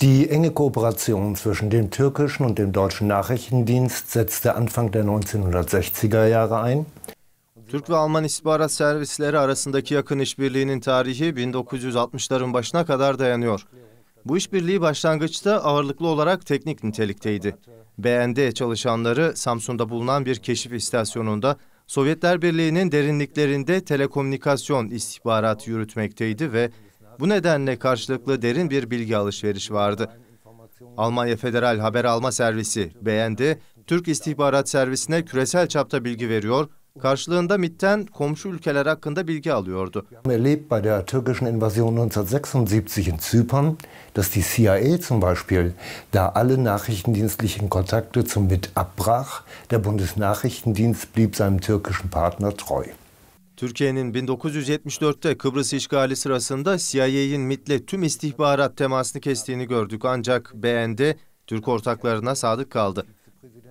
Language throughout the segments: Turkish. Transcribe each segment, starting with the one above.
Die enge Kooperation zwischen dem türkischen und dem deutschen Nachrichtendienst setzte Anfang der 1960er Jahre ein. Türk ve Alman istihbarat servisleri arasındaki yakın işbirliğinin tarihi 1960'ların başına kadar dayanıyor. Bu işbirliği başlangıçta ağırlıklı olarak teknik nitelikteydi. BND çalışanları Samsun'da bulunan bir keşif istasyonunda Sovyetler Birliği'nin derinliklerinde telekomünikasyon istihbaratı yürütmekteydi ve bu nedenle karşılıklı derin bir bilgi alışveriş vardı. Almanya Federal Haber Alma Servisi beğendi, Türk İstihbarat Servisine küresel çapta bilgi veriyor, karşılığında MIT'ten komşu ülkeler hakkında bilgi alıyordu. Erlebt bei der türkischen Invasion 1976 in Zypern, dass die CIA zum Beispiel da alle nachrichtendienstlichen Kontakte zum MIT abbrach, der Bundesnachrichtendienst blieb seinem türkischen Partner treu. Türkiye'nin 1974'te Kıbrıs işgali sırasında CIA'in MIT'le tüm istihbarat temasını kestiğini gördük ancak BND Türk ortaklarına sadık kaldı.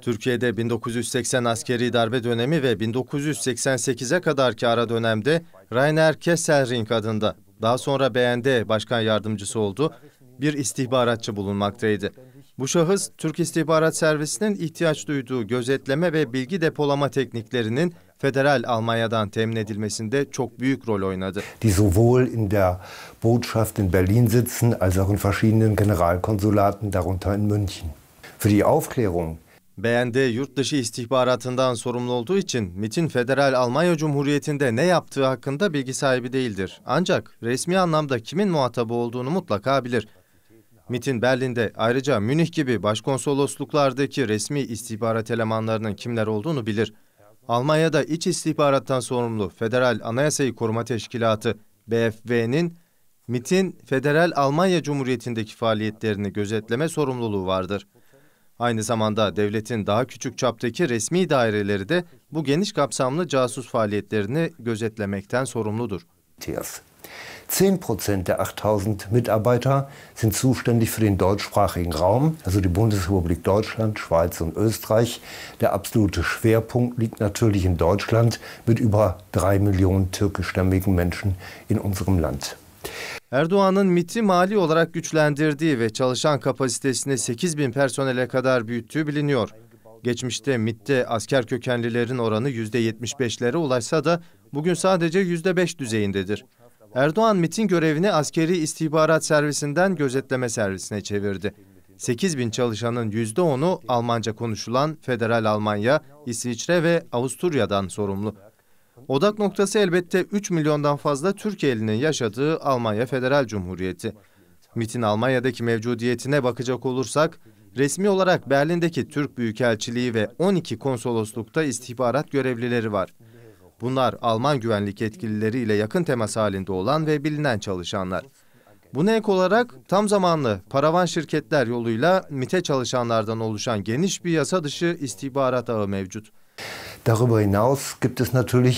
Türkiye'de 1980 askeri darbe dönemi ve 1988'e kadarki ara dönemde Rainer Kesselring adında daha sonra BND başkan yardımcısı oldu bir istihbaratçı bulunmaktaydı. Bu şahıs, Türk İstihbarat Servisi'nin ihtiyaç duyduğu gözetleme ve bilgi depolama tekniklerinin federal Almanya'dan temin edilmesinde çok büyük rol oynadı. Die sowohl in der Botschaft in Berlin sitzen als auch in verschiedenen Generalkonsulaten darunter in München. Für die Aufklärung BND yurt dışı istihbaratından sorumlu olduğu için MIT'in Federal Almanya Cumhuriyeti'nde ne yaptığı hakkında bilgi sahibi değildir. Ancak resmi anlamda kimin muhatabı olduğunu mutlaka bilir. MIT'in Berlin'de ayrıca Münih gibi başkonsolosluklardaki resmi istihbarat elemanlarının kimler olduğunu bilir. Almanya'da iç istihbarattan sorumlu Federal Anayasayı Koruma Teşkilatı BFV'nin MIT'in Federal Almanya Cumhuriyeti'ndeki faaliyetlerini gözetleme sorumluluğu vardır. Aynı zamanda devletin daha küçük çaptaki resmi daireleri de bu geniş kapsamlı casus faaliyetlerini gözetlemekten sorumludur. 10 Prozent der 8000 Mitarbeiter sind zuständig für den deutschsprachigen Raum, also die Bundesrepublik Deutschland, Schweiz und Österreich. Der absolute Schwerpunkt liegt natürlich in Deutschland mit über drei Millionen türkischstämmigen Menschen in unserem Land. Erdoğan'ın MIT'i mali olarak güçlendirdiği ve çalışan kapasitesini 8 bin personele kadar büyüttüğü biliniyor. Geçmişte MIT'te asker kökenlilerin oranı %75'lere ulaşsa da bugün sadece %5 düzeyindedir. Erdoğan MIT'in görevini askeri istihbarat servisinden gözetleme servisine çevirdi. 8 bin çalışanın %10'u Almanca konuşulan Federal Almanya, İsviçre ve Avusturya'dan sorumlu. Odak noktası elbette 3 milyondan fazla Türkiye'linin yaşadığı Almanya Federal Cumhuriyeti. MIT'in Almanya'daki mevcudiyetine bakacak olursak, resmi olarak Berlin'deki Türk Büyükelçiliği ve 12 konsoloslukta istihbarat görevlileri var. Bunlar Alman güvenlik yetkilileriyle yakın temas halinde olan ve bilinen çalışanlar. Buna ek olarak tam zamanlı paravan şirketler yoluyla MIT'e çalışanlardan oluşan geniş bir yasa dışı istihbarat ağı mevcut. Darüber hinaus gibt es natürlich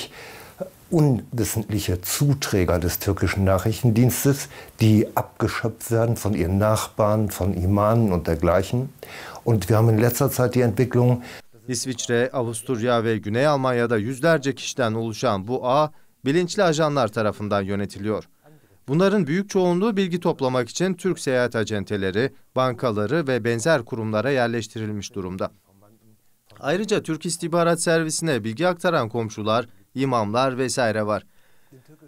unwissentliche Zuträger des türkischen Nachrichtendienstes, die abgeschöpft werden von ihren Nachbarn, von Imanen und dergleichen. Und wir haben in letzter Zeit die Entwicklung, İsviçre, Avusturya ve Güney Almanya'da yüzlerce kişiden oluşan bu ağ bilinçli ajanlar tarafından yönetiliyor. Bunların büyük çoğunluğu bilgi toplamak için Türk seyahat acenteleri, bankaları ve benzer kurumlara yerleştirilmiş durumda. Ayrıca Türk İstihbarat Servisi'ne bilgi aktaran komşular, imamlar vesaire var.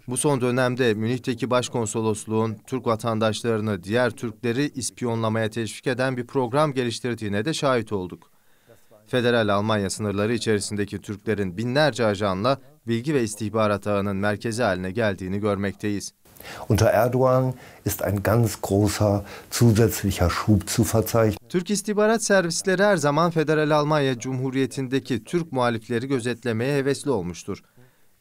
Bu son dönemde Münih'teki başkonsolosluğun Türk vatandaşlarını diğer Türkleri ispiyonlamaya teşvik eden bir program geliştirdiğine de şahit olduk. Federal Almanya sınırları içerisindeki Türklerin binlerce ajanla bilgi ve istihbarat ağının merkezi haline geldiğini görmekteyiz. Unter Erdogan ist ein ganz großer zusätzlicher Schub zu verzeichnen. Türk istihbarat servisleri her zaman Federal Almanya Cumhuriyeti'ndeki Türk muhalifleri gözetlemeye hevesli olmuştur.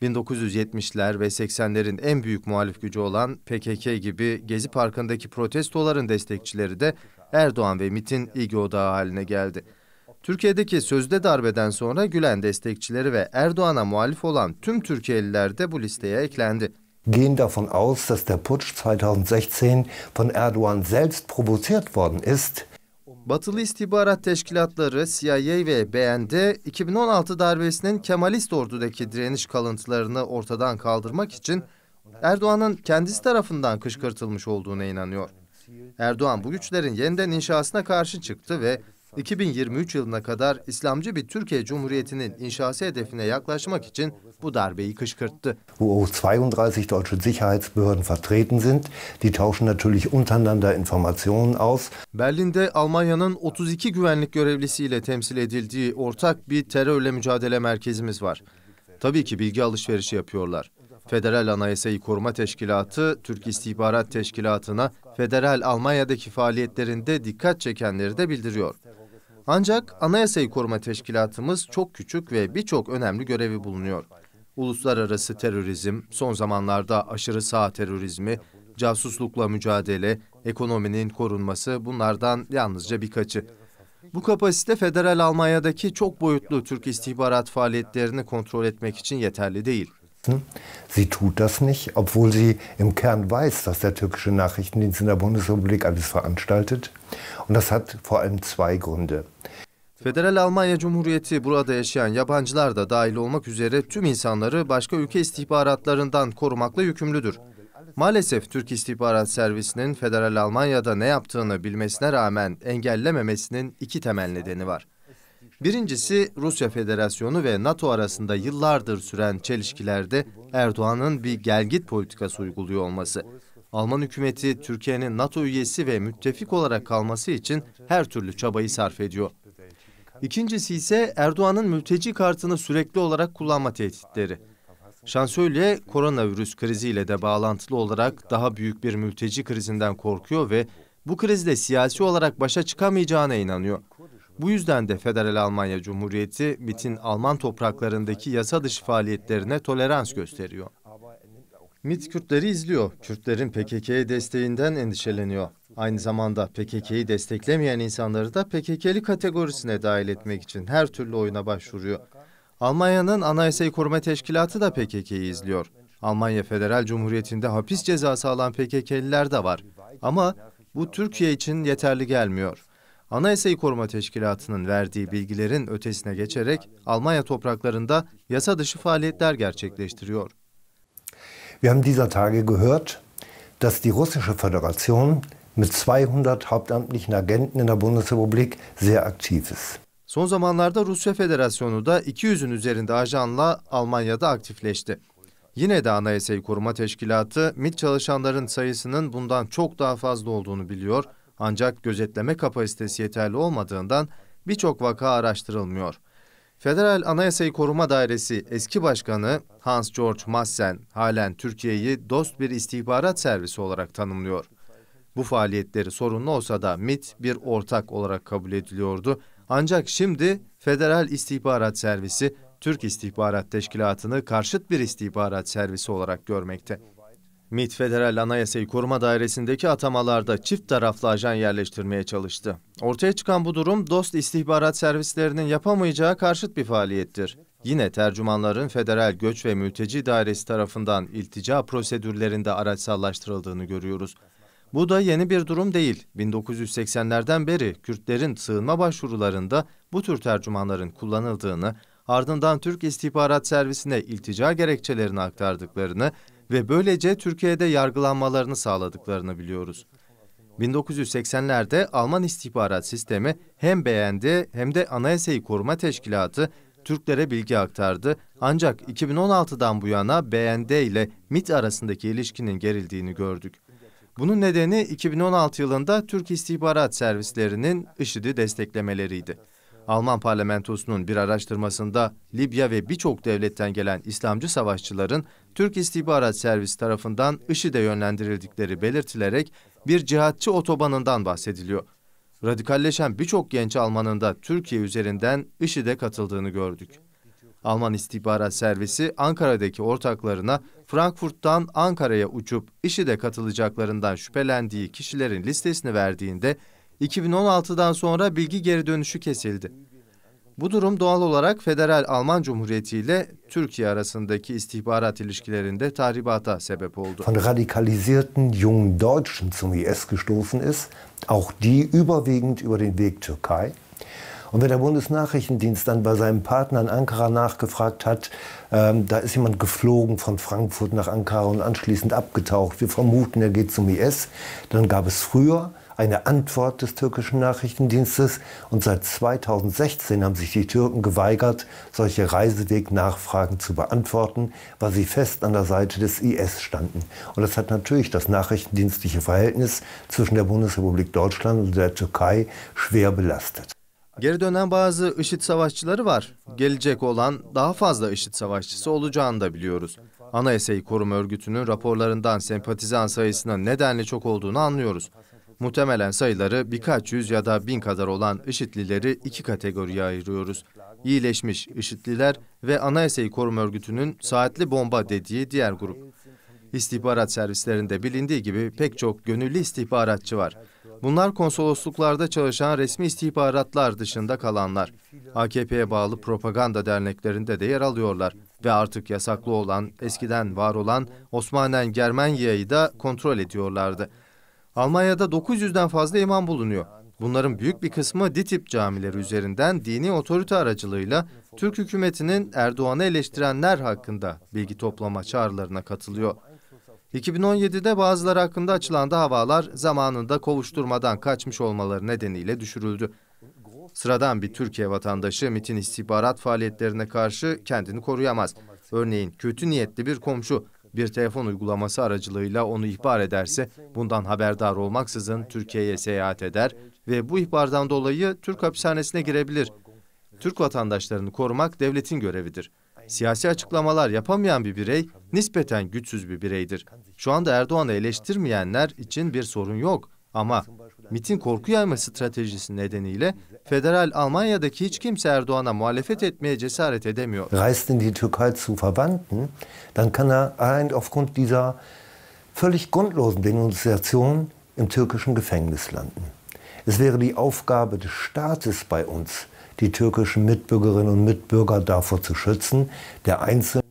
1970'ler ve 80'lerin en büyük muhalif gücü olan PKK gibi Gezi Parkı'ndaki protestoların destekçileri de Erdoğan ve MIT'in ilgi odağı haline geldi. Türkiye'deki sözde darbeden sonra Gülen destekçileri ve Erdoğan'a muhalif olan tüm Türkiye'liler de bu listeye eklendi. Gehen davon aus, dass der Putsch 2016 von Erdogan selbst provoziert worden ist. Batılı istihbarat teşkilatları CIA ve BND 2016 darbesinin Kemalist ordudaki direniş kalıntılarını ortadan kaldırmak için Erdoğan'ın kendisi tarafından kışkırtılmış olduğuna inanıyor. Erdoğan bu güçlerin yeniden inşasına karşı çıktı ve 2023 yılına kadar İslamcı bir Türkiye Cumhuriyeti'nin inşası hedefine yaklaşmak için bu darbeyi kışkırttı. Wo 32 deutsche Sicherheitsbehörden vertreten sind, die tauschen natürlich untereinander Informationen aus. Berlin'de Almanya'nın 32 güvenlik görevlisiyle temsil edildiği ortak bir terörle mücadele merkezimiz var. Tabii ki bilgi alışverişi yapıyorlar. Federal Anayasayı Koruma Teşkilatı, Türk İstihbarat Teşkilatı'na Federal Almanya'daki faaliyetlerinde dikkat çekenleri de bildiriyor. Ancak Anayasayı Koruma Teşkilatımız çok küçük ve birçok önemli görevi bulunuyor. Uluslararası terörizm, son zamanlarda aşırı sağ terörizmi, casuslukla mücadele, ekonominin korunması bunlardan yalnızca birkaçı. Bu kapasite federal Almanya'daki çok boyutlu Türk istihbarat faaliyetlerini kontrol etmek için yeterli değil. Sie tut das nicht, obwohl sie im Kern weiß, dass der türkische Nachrichtendienst in der Bundesrepublik alles veranstaltet. Und das hat vor allem zwei Gründe. Federal Almanya Cumhuriyeti burada yaşayan yabancılar da dahil olmak üzere tüm insanları başka ülke istihbaratlarından korumakla yükümlüdür. Maalesef Türk İstihbarat Servisi'nin Federal Almanya'da ne yaptığını bilmesine rağmen engellememesinin iki temel nedeni var. Birincisi Rusya Federasyonu ve NATO arasında yıllardır süren çelişkilerde Erdoğan'ın bir gelgit politikası uyguluyor olması. Alman hükümeti Türkiye'nin NATO üyesi ve müttefik olarak kalması için her türlü çabayı sarf ediyor. İkincisi ise Erdoğan'ın mülteci kartını sürekli olarak kullanma tehditleri. Şansölye koronavirüs kriziyle de bağlantılı olarak daha büyük bir mülteci krizinden korkuyor ve bu krizde siyasi olarak başa çıkamayacağına inanıyor. Bu yüzden de Federal Almanya Cumhuriyeti MIT'in Alman topraklarındaki yasa dışı faaliyetlerine tolerans gösteriyor. MIT Kürtleri izliyor. Kürtlerin PKK'ye desteğinden endişeleniyor. Aynı zamanda PKK'yı desteklemeyen insanları da PKK'li kategorisine dahil etmek için her türlü oyuna başvuruyor. Almanya'nın Anayasayı Koruma Teşkilatı da PKK'yı izliyor. Almanya Federal Cumhuriyeti'nde hapis cezası alan PKK'liler de var. Ama bu Türkiye için yeterli gelmiyor. Anayasayı Koruma Teşkilatı'nın verdiği bilgilerin ötesine geçerek Almanya topraklarında yasa dışı faaliyetler gerçekleştiriyor. Wir haben dieser Tage gehört, dass die russische Föderation mit 200 hauptamtlichen Agenten in der Bundesrepublik sehr aktiv ist. Son zamanlarda Rusya Federasyonu da 200'ün üzerinde ajanla Almanya'da aktifleşti. Yine de Anayasayı Koruma Teşkilatı MİT çalışanların sayısının bundan çok daha fazla olduğunu biliyor ve ancak gözetleme kapasitesi yeterli olmadığından birçok vaka araştırılmıyor. Federal Anayasayı Koruma Dairesi eski başkanı Hans George Massen halen Türkiye'yi dost bir istihbarat servisi olarak tanımlıyor. Bu faaliyetleri sorunlu olsa da MIT bir ortak olarak kabul ediliyordu. Ancak şimdi Federal İstihbarat Servisi Türk İstihbarat Teşkilatı'nı karşıt bir istihbarat servisi olarak görmekte. MİT Federal Anayasayı Koruma Dairesi'ndeki atamalarda çift taraflı ajan yerleştirmeye çalıştı. Ortaya çıkan bu durum dost istihbarat servislerinin yapamayacağı karşıt bir faaliyettir. Yine tercümanların Federal Göç ve Mülteci Dairesi tarafından iltica prosedürlerinde araçsallaştırıldığını görüyoruz. Bu da yeni bir durum değil. 1980'lerden beri Kürtlerin sığınma başvurularında bu tür tercümanların kullanıldığını, ardından Türk İstihbarat Servisi'ne iltica gerekçelerini aktardıklarını ve böylece Türkiye'de yargılanmalarını sağladıklarını biliyoruz. 1980'lerde Alman istihbarat sistemi hem beğendi hem de Anayasayı Koruma Teşkilatı Türklere bilgi aktardı. Ancak 2016'dan bu yana BND ile MIT arasındaki ilişkinin gerildiğini gördük. Bunun nedeni 2016 yılında Türk istihbarat servislerinin IŞİD'i desteklemeleriydi. Alman parlamentosunun bir araştırmasında Libya ve birçok devletten gelen İslamcı savaşçıların Türk İstihbarat Servisi tarafından IŞİD'e yönlendirildikleri belirtilerek bir cihatçı otobanından bahsediliyor. Radikalleşen birçok genç Alman'ın da Türkiye üzerinden IŞİD'e katıldığını gördük. Alman İstihbarat Servisi Ankara'daki ortaklarına Frankfurt'tan Ankara'ya uçup IŞİD'e katılacaklarından şüphelendiği kişilerin listesini verdiğinde 2016'dan sonra bilgi geri dönüşü kesildi. Bu durum doğal olarak Federal Alman Cumhuriyeti ile Türkiye arasındaki istihbarat ilişkilerinde tahribata sebep oldu. Von radikalisierten jungen Deutschen zum IS gestoßen ist, auch die überwiegend über den Weg Türkei. Und wenn der Bundesnachrichtendienst dann bei seinem Partner in Ankara nachgefragt hat, ähm, da ist jemand geflogen von Frankfurt nach Ankara und anschließend abgetaucht, wir vermuten, er geht zum IS, dann gab es früher eine Antwort des türkischen Nachrichtendienstes und seit 2016 haben sich die Türken geweigert, solche Reisewegnachfragen zu beantworten, weil sie fest an der Seite des IS standen. Und das hat natürlich das nachrichtendienstliche Verhältnis zwischen der Bundesrepublik Deutschland und der Türkei schwer belastet. Geri dönen bazı IŞİD savaşçıları var. Gelecek olan daha fazla IŞİD savaşçısı olacağını da biliyoruz. Anayasayı Koruma Örgütü'nün raporlarından sempatizan sayısının nedenle çok olduğunu anlıyoruz. Muhtemelen sayıları birkaç yüz ya da bin kadar olan IŞİD'lileri iki kategoriye ayırıyoruz. İyileşmiş IŞİD'liler ve Anayasayı Koruma Örgütü'nün saatli bomba dediği diğer grup. İstihbarat servislerinde bilindiği gibi pek çok gönüllü istihbaratçı var. Bunlar konsolosluklarda çalışan resmi istihbaratlar dışında kalanlar. AKP'ye bağlı propaganda derneklerinde de yer alıyorlar ve artık yasaklı olan, eskiden var olan Osmanen Germanya'yı da kontrol ediyorlardı. Almanya'da 900'den fazla imam bulunuyor. Bunların büyük bir kısmı DİTİP camileri üzerinden dini otorite aracılığıyla Türk hükümetinin Erdoğan'ı eleştirenler hakkında bilgi toplama çağrılarına katılıyor. 2017'de bazıları hakkında açılan davalar zamanında kovuşturmadan kaçmış olmaları nedeniyle düşürüldü. Sıradan bir Türkiye vatandaşı MIT'in istihbarat faaliyetlerine karşı kendini koruyamaz. Örneğin kötü niyetli bir komşu bir telefon uygulaması aracılığıyla onu ihbar ederse bundan haberdar olmaksızın Türkiye'ye seyahat eder ve bu ihbardan dolayı Türk hapishanesine girebilir. Türk vatandaşlarını korumak devletin görevidir. Siyasi açıklamalar yapamayan bir birey nispeten güçsüz bir bireydir. Şu anda Erdoğan'ı eleştirmeyenler için bir sorun yok ama MIT'in korku yayma stratejisi nedeniyle Federal Almanya'daki hiç kimse Erdoğan'a muhalefet etmeye cesaret edemiyor. Reist in die Türkei zu Verwandten, dann kann er allein aufgrund dieser völlig grundlosen Denunziation im türkischen Gefängnis landen. Es wäre die Aufgabe des Staates bei uns, die türkischen Mitbürgerinnen und Mitbürger davor zu schützen. Der Einzelne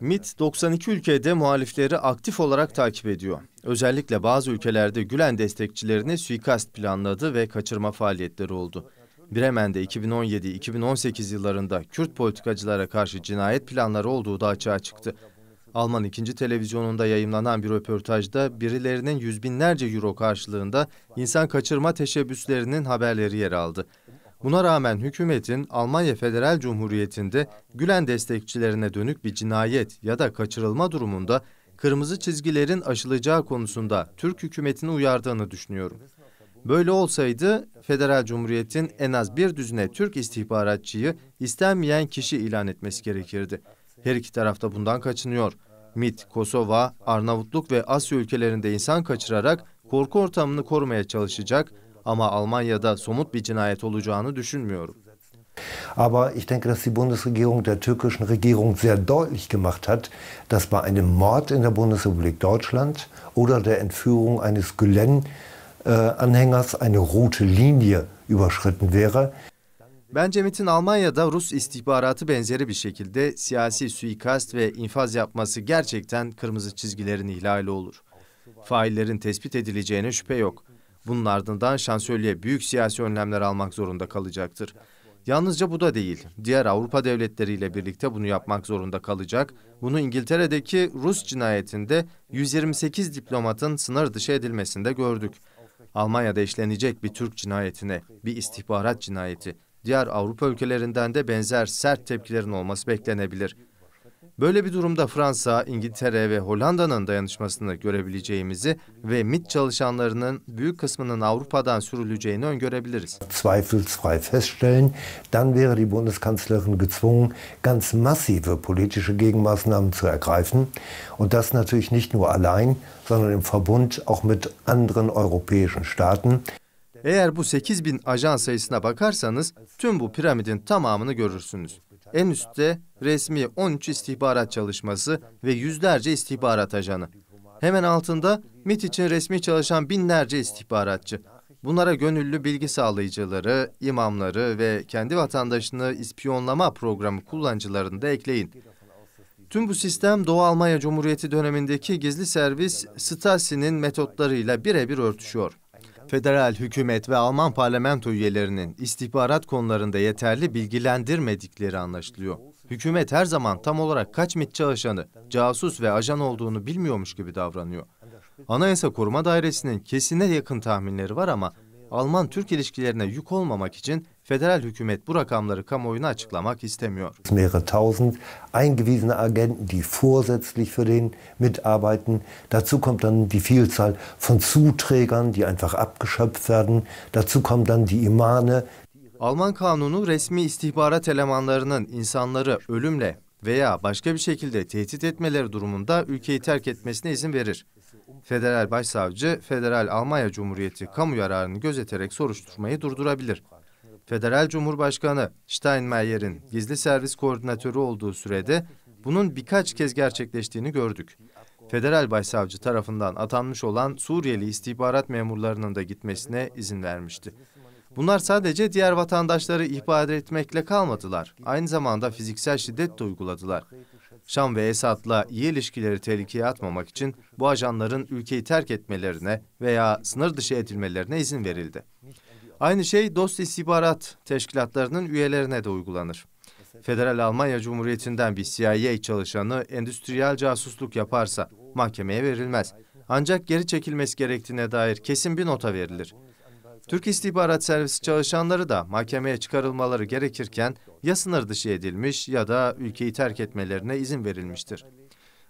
MIT 92 ülkede muhalifleri aktif olarak takip ediyor. Özellikle bazı ülkelerde Gülen destekçilerine suikast planladı ve kaçırma faaliyetleri oldu. Bremen'de 2017-2018 yıllarında Kürt politikacılara karşı cinayet planları olduğu da açığa çıktı. Alman ikinci televizyonunda yayımlanan bir röportajda birilerinin yüz binlerce euro karşılığında insan kaçırma teşebbüslerinin haberleri yer aldı. Buna rağmen hükümetin Almanya Federal Cumhuriyeti'nde Gülen destekçilerine dönük bir cinayet ya da kaçırılma durumunda kırmızı çizgilerin aşılacağı konusunda Türk hükümetini uyardığını düşünüyorum. Böyle olsaydı federal cumhuriyetin en az bir düzine Türk istihbaratçıyı istenmeyen kişi ilan etmesi gerekirdi. Her iki tarafta bundan kaçınıyor. MIT, Kosova, Arnavutluk ve Asya ülkelerinde insan kaçırarak korku ortamını korumaya çalışacak ama Almanya'da somut bir cinayet olacağını düşünmüyorum. Aber ich denke, dass die Bundesregierung der türkischen Regierung sehr deutlich gemacht hat, dass bei einem Mord in der Bundesrepublik Deutschland oder der Entführung eines Gülen Äh, Anhängers eine rote Linie überschritten wäre. Bencemit'in Almanya'da Rus istihbaratı benzeri bir şekilde siyasi suikast ve infaz yapması gerçekten kırmızı çizgilerin ihlali olur. Faillerin tespit edileceğine şüphe yok. Bunun ardından şansölye büyük siyasi önlemler almak zorunda kalacaktır. Yalnızca bu da değil, diğer Avrupa devletleriyle birlikte bunu yapmak zorunda kalacak. Bunu İngiltere'deki Rus cinayetinde 128 diplomatın sınır dışı edilmesinde gördük. Almanya'da işlenecek bir Türk cinayetine, bir istihbarat cinayeti, diğer Avrupa ülkelerinden de benzer sert tepkilerin olması beklenebilir. Böyle bir durumda Fransa, İngiltere ve Hollanda'nın dayanışmasını görebileceğimizi ve MIT çalışanlarının büyük kısmının Avrupa'dan sürüleceğini öngörebiliriz. Zweifelsfrei feststellen, dann wäre die Bundeskanzlerin gezwungen, ganz massive politische Gegenmaßnahmen zu ergreifen und das natürlich nicht nur allein, sondern im Verbund auch mit anderen europäischen Staaten. Eğer bu 8 bin ajan sayısına bakarsanız tüm bu piramidin tamamını görürsünüz. En üstte resmi 13 istihbarat çalışması ve yüzlerce istihbarat ajanı. Hemen altında MIT için resmi çalışan binlerce istihbaratçı. Bunlara gönüllü bilgi sağlayıcıları, imamları ve kendi vatandaşını ispiyonlama programı kullanıcılarını da ekleyin. Tüm bu sistem Doğu Almanya Cumhuriyeti dönemindeki gizli servis Stasi'nin metotlarıyla birebir örtüşüyor. Federal hükümet ve Alman parlamento üyelerinin istihbarat konularında yeterli bilgilendirmedikleri anlaşılıyor. Hükümet her zaman tam olarak kaç MİT çalışanı, casus ve ajan olduğunu bilmiyormuş gibi davranıyor. Anayasa Koruma Dairesi'nin kesine yakın tahminleri var ama Alman-Türk ilişkilerine yük olmamak için federal hükümet bu rakamları kamuoyuna açıklamak istemiyor. Mehrere tausend eingewiesene Agenten, die vorsätzlich für den mitarbeiten. Dazu kommt dann die Vielzahl von Zuträgern, die einfach abgeschöpft werden. Dazu kommt dann die Imane. Alman kanunu resmi istihbarat elemanlarının insanları ölümle veya başka bir şekilde tehdit etmeleri durumunda ülkeyi terk etmesine izin verir. Federal Başsavcı, Federal Almanya Cumhuriyeti kamu yararını gözeterek soruşturmayı durdurabilir. Federal Cumhurbaşkanı Steinmeier'in gizli servis koordinatörü olduğu sürede bunun birkaç kez gerçekleştiğini gördük. Federal Başsavcı tarafından atanmış olan Suriyeli istihbarat memurlarının da gitmesine izin vermişti. Bunlar sadece diğer vatandaşları ihbar etmekle kalmadılar. Aynı zamanda fiziksel şiddet de uyguladılar. Şam ve Esad'la iyi ilişkileri tehlikeye atmamak için bu ajanların ülkeyi terk etmelerine veya sınır dışı edilmelerine izin verildi. Aynı şey dost istihbarat teşkilatlarının üyelerine de uygulanır. Federal Almanya Cumhuriyeti'nden bir CIA çalışanı endüstriyel casusluk yaparsa mahkemeye verilmez. Ancak geri çekilmesi gerektiğine dair kesin bir nota verilir. Türk İstihbarat Servisi çalışanları da mahkemeye çıkarılmaları gerekirken ya sınır dışı edilmiş ya da ülkeyi terk etmelerine izin verilmiştir.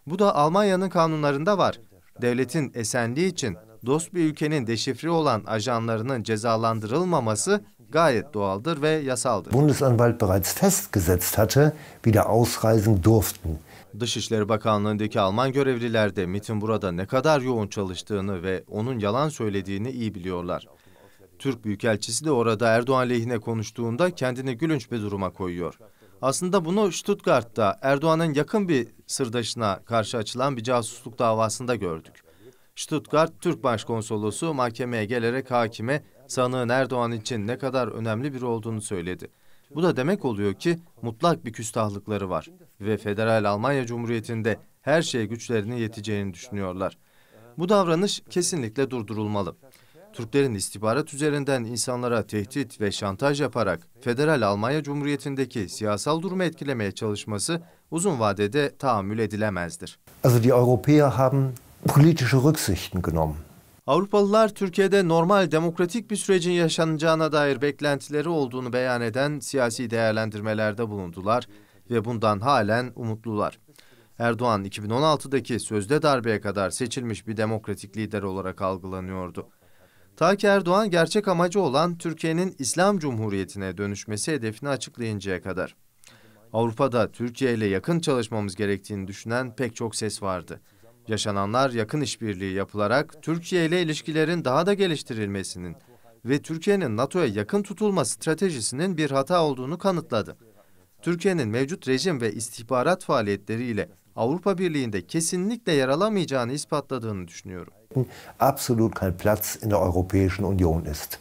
Bu da Almanya'nın kanunlarında var. Devletin esenliği için dost bir ülkenin deşifri olan ajanlarının cezalandırılmaması gayet doğaldır ve yasaldır. Bundesanwalt bereits festgesetzt hatte, wieder ausreisen durften. Dışişleri Bakanlığı'ndaki Alman görevliler de MIT'in burada ne kadar yoğun çalıştığını ve onun yalan söylediğini iyi biliyorlar. Türk Büyükelçisi de orada Erdoğan lehine konuştuğunda kendini gülünç bir duruma koyuyor. Aslında bunu Stuttgart'ta Erdoğan'ın yakın bir sırdaşına karşı açılan bir casusluk davasında gördük. Stuttgart Türk Başkonsolosu mahkemeye gelerek hakime sanığın Erdoğan için ne kadar önemli biri olduğunu söyledi. Bu da demek oluyor ki mutlak bir küstahlıkları var ve Federal Almanya Cumhuriyeti'nde her şeye güçlerinin yeteceğini düşünüyorlar. Bu davranış kesinlikle durdurulmalı. Türklerin istihbarat üzerinden insanlara tehdit ve şantaj yaparak Federal Almanya Cumhuriyeti'ndeki siyasal durumu etkilemeye çalışması uzun vadede tahammül edilemezdir. Also die Europäer haben politische Rücksichten genommen. Avrupalılar Türkiye'de normal demokratik bir sürecin yaşanacağına dair beklentileri olduğunu beyan eden siyasi değerlendirmelerde bulundular ve bundan halen umutlular. Erdoğan 2016'daki sözde darbeye kadar seçilmiş bir demokratik lider olarak algılanıyordu. Ta ki Erdoğan gerçek amacı olan Türkiye'nin İslam Cumhuriyeti'ne dönüşmesi hedefini açıklayıncaya kadar. Avrupa'da Türkiye ile yakın çalışmamız gerektiğini düşünen pek çok ses vardı. Yaşananlar yakın işbirliği yapılarak Türkiye ile ilişkilerin daha da geliştirilmesinin ve Türkiye'nin NATO'ya yakın tutulma stratejisinin bir hata olduğunu kanıtladı. Türkiye'nin mevcut rejim ve istihbarat faaliyetleriyle Avrupa Birliği'nde kesinlikle yer alamayacağını ispatladığını düşünüyorum. Minderheiten absolut kein Platz in der Europäischen Union ist.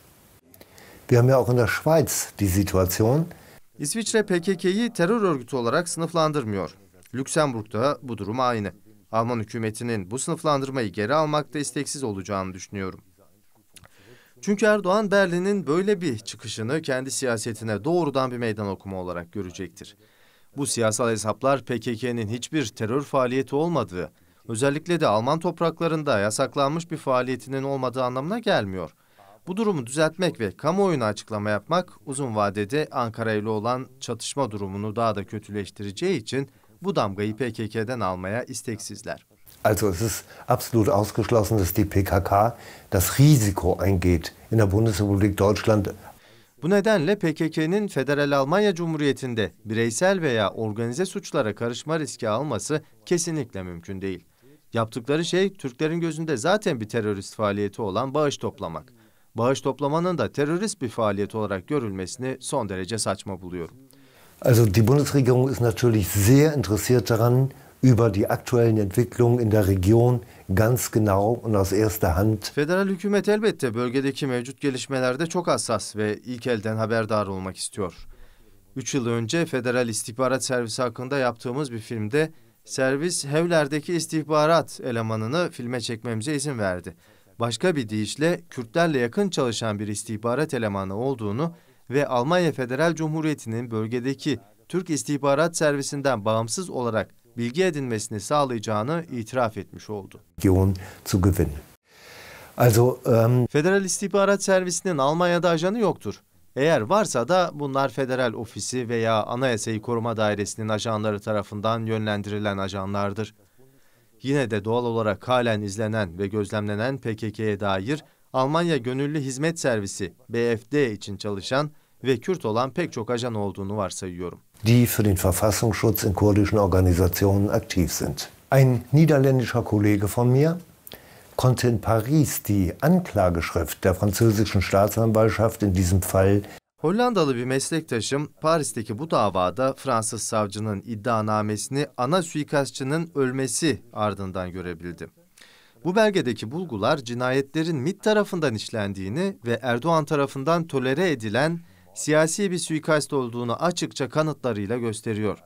Wir haben ja auch in der Schweiz die Situation. İsviçre PKK'yı terör örgütü olarak sınıflandırmıyor. Lüksemburg'da bu durum aynı. Alman hükümetinin bu sınıflandırmayı geri almakta isteksiz olacağını düşünüyorum. Çünkü Erdoğan Berlin'in böyle bir çıkışını kendi siyasetine doğrudan bir meydan okuma olarak görecektir. Bu siyasal hesaplar PKK'nin hiçbir terör faaliyeti olmadığı, Özellikle de Alman topraklarında yasaklanmış bir faaliyetinin olmadığı anlamına gelmiyor. Bu durumu düzeltmek ve kamuoyuna açıklama yapmak uzun vadede Ankara ile olan çatışma durumunu daha da kötüleştireceği için bu damgayı PKK'den almaya isteksizler. Also es ist absolut ausgeschlossen, dass die PKK das Risiko eingeht in der Bundesrepublik Deutschland. Bu nedenle PKK'nin Federal Almanya Cumhuriyeti'nde bireysel veya organize suçlara karışma riski alması kesinlikle mümkün değil. Yaptıkları şey Türklerin gözünde zaten bir terörist faaliyeti olan bağış toplamak. Bağış toplamanın da terörist bir faaliyet olarak görülmesini son derece saçma buluyorum. Also die Bundesregierung ist natürlich sehr interessiert daran, über die aktuellen Entwicklungen in der Region ganz genau und aus erster Hand. Federal hükümet elbette bölgedeki mevcut gelişmelerde çok hassas ve ilk elden haberdar olmak istiyor. Üç yıl önce Federal İstihbarat Servisi hakkında yaptığımız bir filmde servis Hevler'deki istihbarat elemanını filme çekmemize izin verdi. Başka bir deyişle Kürtlerle yakın çalışan bir istihbarat elemanı olduğunu ve Almanya Federal Cumhuriyeti'nin bölgedeki Türk istihbarat servisinden bağımsız olarak bilgi edinmesini sağlayacağını itiraf etmiş oldu. Ähm, Federal İstihbarat Servisi'nin Almanya'da ajanı yoktur. Eğer varsa da bunlar federal ofisi veya Anayasayı Koruma Dairesi'nin ajanları tarafından yönlendirilen ajanlardır. Yine de doğal olarak halen izlenen ve gözlemlenen PKK'ye dair Almanya Gönüllü Hizmet Servisi BFD için çalışan ve Kürt olan pek çok ajan olduğunu varsayıyorum. Die für den Verfassungsschutz in kurdischen Organisationen aktiv sind. Ein niederländischer Kollege von mir konnte in Paris die Anklageschrift der französischen Staatsanwaltschaft in diesem Fall Hollandalı bir meslektaşım Paris'teki bu davada Fransız savcının iddianamesini ana suikastçının ölmesi ardından görebildi. Bu belgedeki bulgular cinayetlerin MIT tarafından işlendiğini ve Erdoğan tarafından tolere edilen siyasi bir suikast olduğunu açıkça kanıtlarıyla gösteriyor.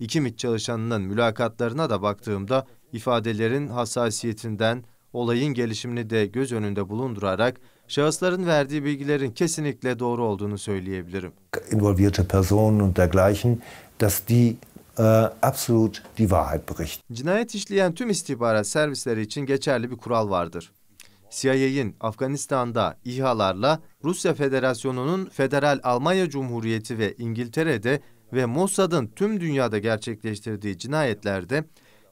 İki MIT çalışanının mülakatlarına da baktığımda ifadelerin hassasiyetinden olayın gelişimini de göz önünde bulundurarak şahısların verdiği bilgilerin kesinlikle doğru olduğunu söyleyebilirim. Involvierte Personen und dergleichen, dass die äh, absolut die Wahrheit berichten. Cinayet işleyen tüm istihbarat servisleri için geçerli bir kural vardır. CIA'in Afganistan'da İHA'larla Rusya Federasyonu'nun Federal Almanya Cumhuriyeti ve İngiltere'de ve Mossad'ın tüm dünyada gerçekleştirdiği cinayetlerde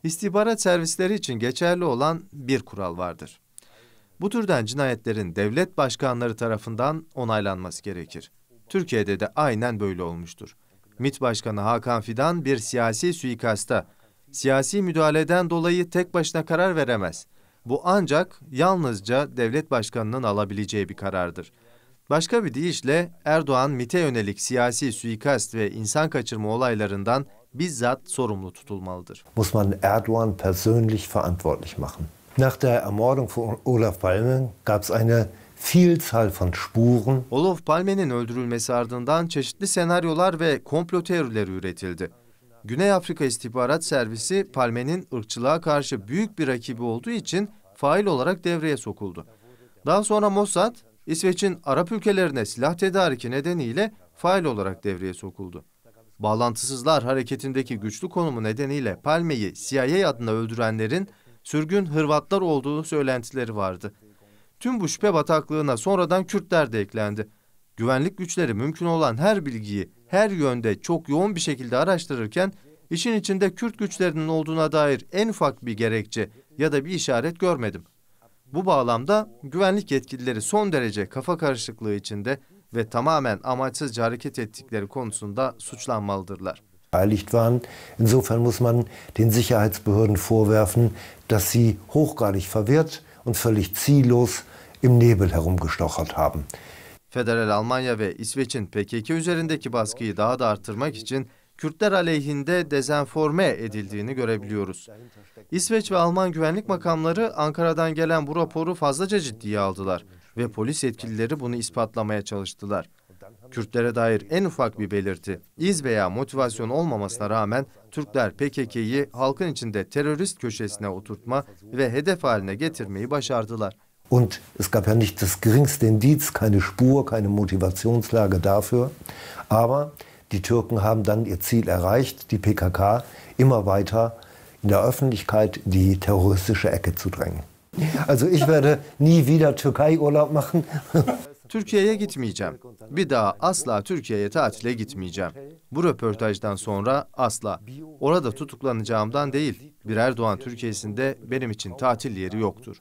İstihbarat servisleri için geçerli olan bir kural vardır. Bu türden cinayetlerin devlet başkanları tarafından onaylanması gerekir. Türkiye'de de aynen böyle olmuştur. MİT Başkanı Hakan Fidan bir siyasi suikasta, siyasi müdahaleden dolayı tek başına karar veremez. Bu ancak yalnızca devlet başkanının alabileceği bir karardır. Başka bir deyişle Erdoğan MİT'e yönelik siyasi suikast ve insan kaçırma olaylarından bizzat sorumlu tutulmalıdır. Muss man Erdogan persönlich verantwortlich machen. Nach der Ermordung von Olaf Palme gab es eine Vielzahl von Spuren. Olaf Palme'nin öldürülmesi ardından çeşitli senaryolar ve komplo teorileri üretildi. Güney Afrika İstihbarat Servisi Palme'nin ırkçılığa karşı büyük bir rakibi olduğu için fail olarak devreye sokuldu. Daha sonra Mossad, İsveç'in Arap ülkelerine silah tedariki nedeniyle fail olarak devreye sokuldu. Bağlantısızlar hareketindeki güçlü konumu nedeniyle Palme'yi CIA adına öldürenlerin sürgün Hırvatlar olduğu söylentileri vardı. Tüm bu şüphe bataklığına sonradan Kürtler de eklendi. Güvenlik güçleri mümkün olan her bilgiyi her yönde çok yoğun bir şekilde araştırırken işin içinde Kürt güçlerinin olduğuna dair en ufak bir gerekçe ya da bir işaret görmedim. Bu bağlamda güvenlik yetkilileri son derece kafa karışıklığı içinde ve tamamen amaçsızca hareket ettikleri konusunda suçlanmalıdırlar. beteiligt waren. Insofern muss man den Sicherheitsbehörden vorwerfen, dass sie hochgradig verwirrt und völlig ziellos im Nebel herumgestochert haben. Federal Almanya ve İsveç'in PKK üzerindeki baskıyı daha da artırmak için Kürtler aleyhinde dezenforme edildiğini görebiliyoruz. İsveç ve Alman güvenlik makamları Ankara'dan gelen bu raporu fazlaca ciddiye aldılar ve polis yetkilileri bunu ispatlamaya çalıştılar. Kürtlere dair en ufak bir belirti, iz veya motivasyon olmamasına rağmen Türkler PKK'yı halkın içinde terörist köşesine oturtma ve hedef haline getirmeyi başardılar. Und es gab ja nicht das geringste Indiz, keine Spur, keine Motivationslage dafür. Aber die Türken haben dann ihr Ziel erreicht, die PKK immer weiter in der Öffentlichkeit die terroristische Ecke zu drängen. Also ich werde nie wieder Türkei Urlaub machen. Türkiye'ye gitmeyeceğim. Bir daha asla Türkiye'ye tatile gitmeyeceğim. Bu röportajdan sonra asla. Orada tutuklanacağımdan değil, bir Erdoğan Türkiye'sinde benim için tatil yeri yoktur.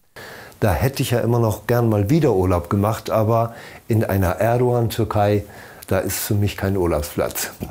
Da hätte ich ja immer noch gern mal wieder Urlaub gemacht, aber in einer Erdoğan Türkei, da ist für mich kein Urlaubsplatz.